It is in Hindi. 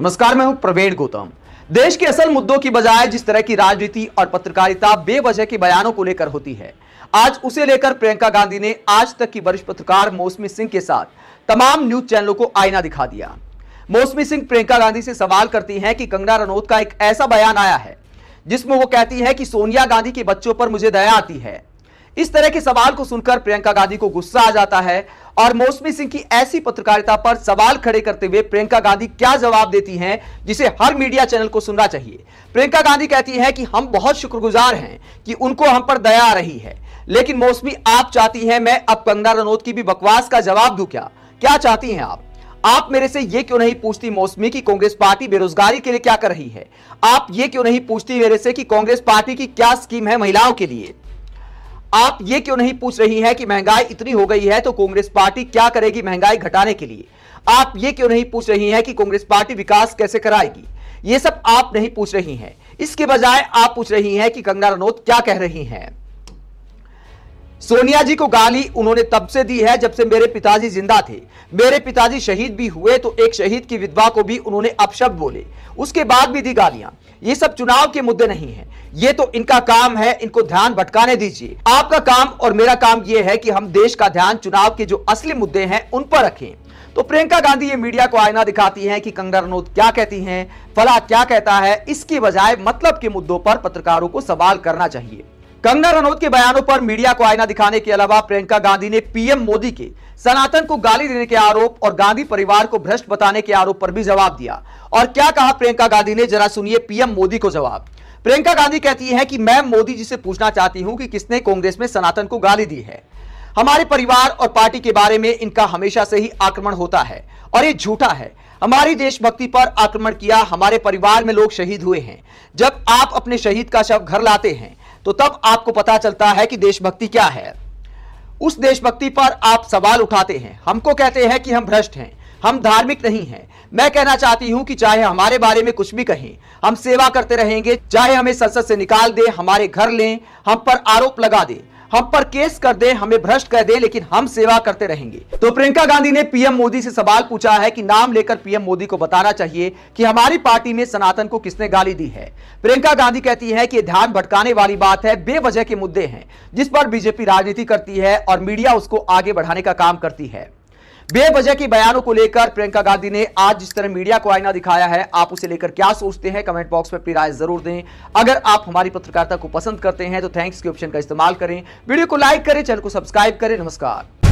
नमस्कार मैं हूं प्रवीण गौतम देश के असल मुद्दों की बजाय जिस तरह की राजनीति और पत्रकारिता बेवजह के बयानों को लेकर होती है आज उसे लेकर प्रियंका गांधी ने आज तक की वरिष्ठ पत्रकार मौसमी सिंह के साथ तमाम न्यूज चैनलों को आईना दिखा दिया मौसमी सिंह प्रियंका गांधी से सवाल करती हैं कि कंगना रनौत का एक ऐसा बयान आया है जिसमें वो कहती है कि सोनिया गांधी के बच्चों पर मुझे दया आती है इस तरह के सवाल को सुनकर प्रियंका गांधी को गुस्सा आ जाता है और मौसमी सिंह की ऐसी पत्रकारिता पर सवाल खड़े करते हुए प्रियंका गांधी क्या जवाब देती हैं जिसे हर मीडिया चैनल को सुनना चाहिए प्रियंका गांधी कहती है कि हम बहुत शुक्रगुजार हैं कि उनको हम पर दया आ रही है लेकिन मौसमी आप चाहती हैं मैं अब कंगना रनौत की भी बकवास का जवाब दू क्या क्या चाहती हैं आप आप मेरे से ये क्यों नहीं पूछती मौसमी की कांग्रेस पार्टी बेरोजगारी के लिए क्या कर रही है आप ये क्यों नहीं पूछती मेरे से कि कांग्रेस पार्टी की क्या स्कीम है महिलाओं के लिए आप ये क्यों नहीं पूछ रही हैं कि महंगाई इतनी हो गई है तो कांग्रेस पार्टी क्या करेगी महंगाई घटाने के लिए आप ये क्यों नहीं पूछ रही हैं कि कांग्रेस पार्टी विकास कैसे कराएगी ये सब आप नहीं पूछ रही हैं इसके बजाय आप पूछ रही हैं कि कंगना रनौत क्या कह रही हैं सोनिया जी को गाली उन्होंने तब से दी है जब से मेरे पिताजी जिंदा थे मेरे पिताजी शहीद भी हुए तो एक शहीद की विधवा को भी उन्होंने अपशब्द बोले उसके बाद भी दी गालियां ये सब चुनाव के मुद्दे नहीं है ये तो इनका काम है इनको ध्यान भटकाने दीजिए आपका काम और मेरा काम यह है कि हम देश का ध्यान चुनाव के जो असली मुद्दे हैं उन पर रखें तो प्रियंका गांधी ये मीडिया को आईना दिखाती हैं कि कंगना रनौत क्या कहती हैं फला क्या कहता है इसकी बजाय मतलब के मुद्दों पर पत्रकारों को सवाल करना चाहिए कंगना रनौत के बयानों पर मीडिया को आईना दिखाने के अलावा प्रियंका गांधी ने पीएम मोदी के सनातन को गाली देने के आरोप और गांधी परिवार को भ्रष्ट बताने के आरोप पर भी जवाब दिया और क्या कहा प्रियंका गांधी ने जरा सुनिए पीएम मोदी को जवाब प्रियंका गांधी कहती है कि मैं मोदी जी से पूछना चाहती हूं कि किसने कांग्रेस में सनातन को गाली दी है हमारे परिवार और पार्टी के बारे में इनका हमेशा से ही आक्रमण होता है और ये झूठा है हमारी देशभक्ति पर आक्रमण किया हमारे परिवार में लोग शहीद हुए हैं जब आप अपने शहीद का शव घर लाते हैं तो तब आपको पता चलता है कि देशभक्ति क्या है उस देशभक्ति पर आप सवाल उठाते हैं हमको कहते हैं कि हम भ्रष्ट हैं हम धार्मिक नहीं हैं मैं कहना चाहती हूं कि चाहे हमारे बारे में कुछ भी कहें हम सेवा करते रहेंगे चाहे हमें संसद से निकाल दे हमारे घर लें हम पर आरोप लगा दें हम पर केस कर दे हमें भ्रष्ट कर दे लेकिन हम सेवा करते रहेंगे तो प्रियंका गांधी ने पीएम मोदी से सवाल पूछा है कि नाम लेकर पीएम मोदी को बताना चाहिए कि हमारी पार्टी में सनातन को किसने गाली दी है प्रियंका गांधी कहती है कि ध्यान भटकाने वाली बात है बेवजह के मुद्दे हैं जिस पर बीजेपी राजनीति करती है और मीडिया उसको आगे बढ़ाने का काम करती है बेवजह के बयानों को लेकर प्रियंका गांधी ने आज जिस तरह मीडिया को आईना दिखाया है आप उसे लेकर क्या सोचते हैं कमेंट बॉक्स में अपनी राय जरूर दें अगर आप हमारी पत्रकारिता को पसंद करते हैं तो थैंक्स के ऑप्शन का इस्तेमाल करें वीडियो को लाइक करें चैनल को सब्सक्राइब करें नमस्कार